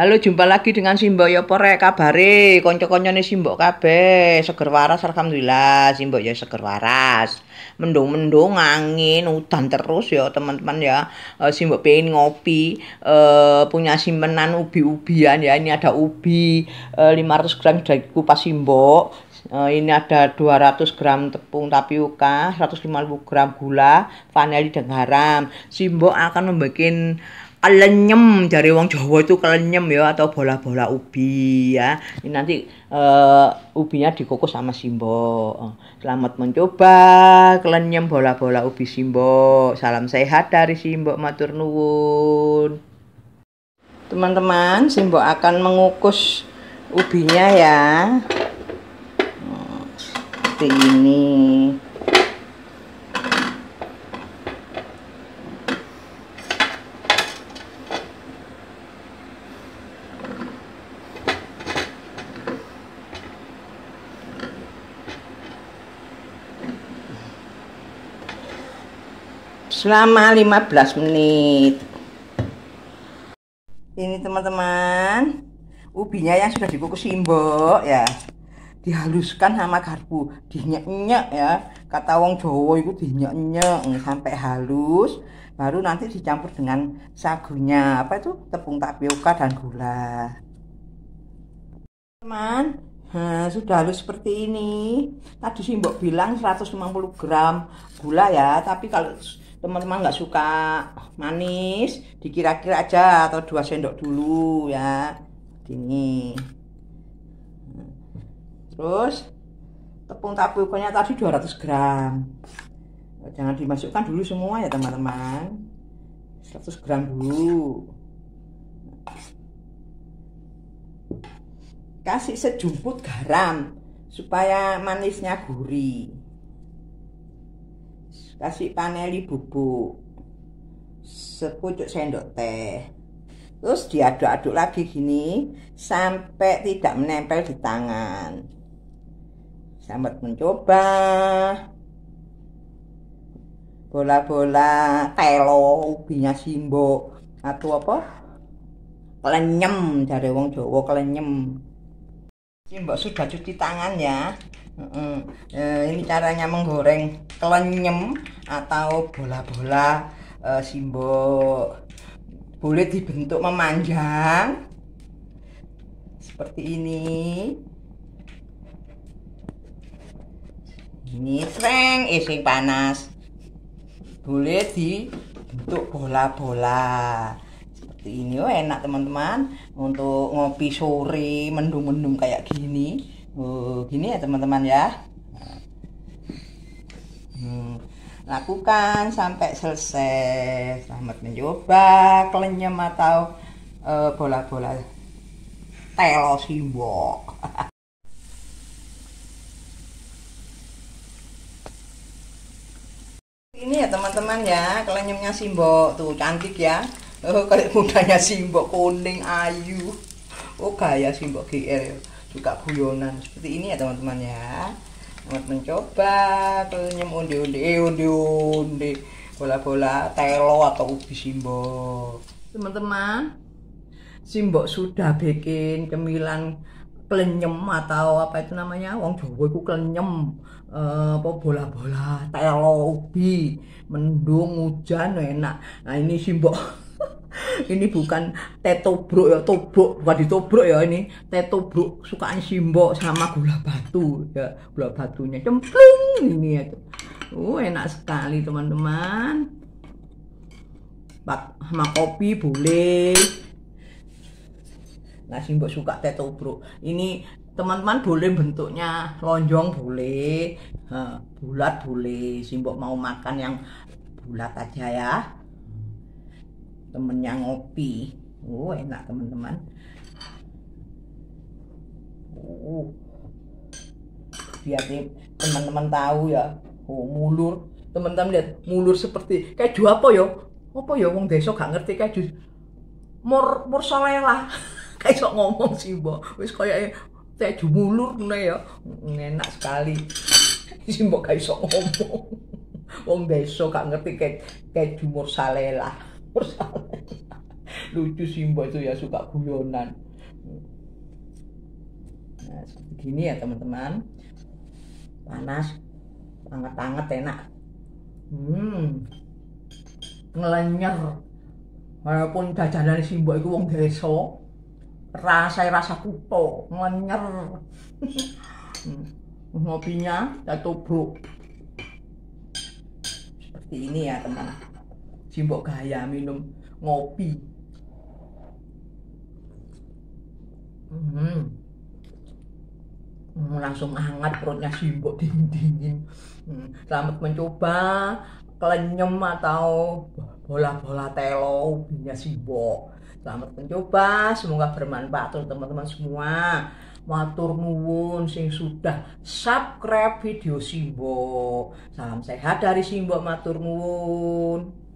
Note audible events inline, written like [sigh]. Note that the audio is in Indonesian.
Halo, jumpa lagi dengan Simbo ya porek kabare kanca-kancane Simbo kabeh. Seger waras alhamdulillah, Simbo ya seger waras. Mendung-mendung angin hutan terus ya teman-teman ya. Eh, Simbo pengen ngopi, e, punya simpenan ubi-ubian ya. Ini ada ubi e, eh, 500 gram dari kupas Simbo. ini ada 200 gram tepung tapioka, 150 gram gula, vanili dan garam. Simbo akan membuat kelenyem dari wong Jawa itu kelenyem ya atau bola-bola ubi ya. Ini nanti uh, ubinya dikukus sama Simbo. Oh, selamat mencoba kelenyem bola-bola ubi Simbo. Salam sehat dari Simbo matur nuwun. Teman-teman, Simbo akan mengukus ubinya ya. Oh, seperti ini. selama 15 menit ini teman-teman ubinya yang sudah dikukus simbok ya dihaluskan sama garpu dinyak-nyak ya kata wong Jawa itu dinyak-nyak sampai halus baru nanti dicampur dengan sagunya apa itu tepung tapioka dan gula teman nah, eh, sudah halus seperti ini tadi simbok bilang 150 gram gula ya tapi kalau teman-teman nggak suka manis dikira-kira aja atau dua sendok dulu ya ini. terus tepung tapiokonya tadi 200 gram jangan dimasukkan dulu semua ya teman-teman 100 gram dulu kasih sejumput garam supaya manisnya gurih kasih paneli bubuk sepucuk sendok teh terus diaduk-aduk lagi gini sampai tidak menempel di tangan Selamat mencoba bola-bola telo ubinya simbo atau apa kelenyem dari wong Jawa kelenyem Simbo sudah cuci tangan ya Eh, ini caranya menggoreng kelenyem atau bola-bola eh, simbol boleh dibentuk memanjang seperti ini ini sering ising eh, panas boleh dibentuk bola-bola seperti ini oh, enak teman-teman untuk ngopi sore mendung-mendung kayak gini uh, gini ya teman-teman ya hmm, lakukan sampai selesai selamat mencoba klenyem atau eh, bola-bola uh, telo [laughs] ini ya teman-teman ya kelenyemnya simbok tuh cantik ya oh, kayak mudanya simbok kuning ayu oh gaya simbok GR ya juga guyonan seperti ini ya teman-teman ya selamat mencoba kalian eh, undi-undi eh undi undi bola-bola telo atau ubi simbok teman-teman simbok sudah bikin cemilan kelenyem atau apa itu namanya wong Jawa iku klenyem eh, apa bola-bola telo ubi mendung hujan enak nah ini simbok ini bukan teh bro ya tobro bukan ditobrok ya ini teh bro sukaan simbok sama gula batu ya gula batunya cempling ini ya uh enak sekali teman-teman sama kopi boleh nah simbok suka teh bro. ini teman-teman boleh bentuknya lonjong boleh eh, bulat boleh simbok mau makan yang bulat aja ya temennya ngopi oh enak teman-teman oh biar teman-teman tahu ya oh mulur teman-teman lihat mulur seperti keju apa yo ya? apa ya? wong desa gak ngerti keju mur mur lah [laughs] kayak sok ngomong sih mbok wis kayak e keju mulur nih ya enak sekali [laughs] sih mbok kayak sok ngomong wong besok gak ngerti keju mur salela persoalan lucu mbak itu ya suka guyonan nah seperti gini ya teman-teman panas anget-anget enak hmm ngelenyer walaupun jajanan mbak itu wong deso rasa rasa kuto ngelenyer hmm. ngopinya jatuh bro seperti ini ya teman teman Cimbok gaya minum ngopi. Hmm. hmm langsung hangat perutnya simbok dingin dingin hmm. selamat mencoba kelenyem atau bola-bola telo ubinya simbok selamat mencoba semoga bermanfaat untuk teman-teman semua matur nuwun sing sudah subscribe video Simbo. salam sehat dari Simbo matur nuwun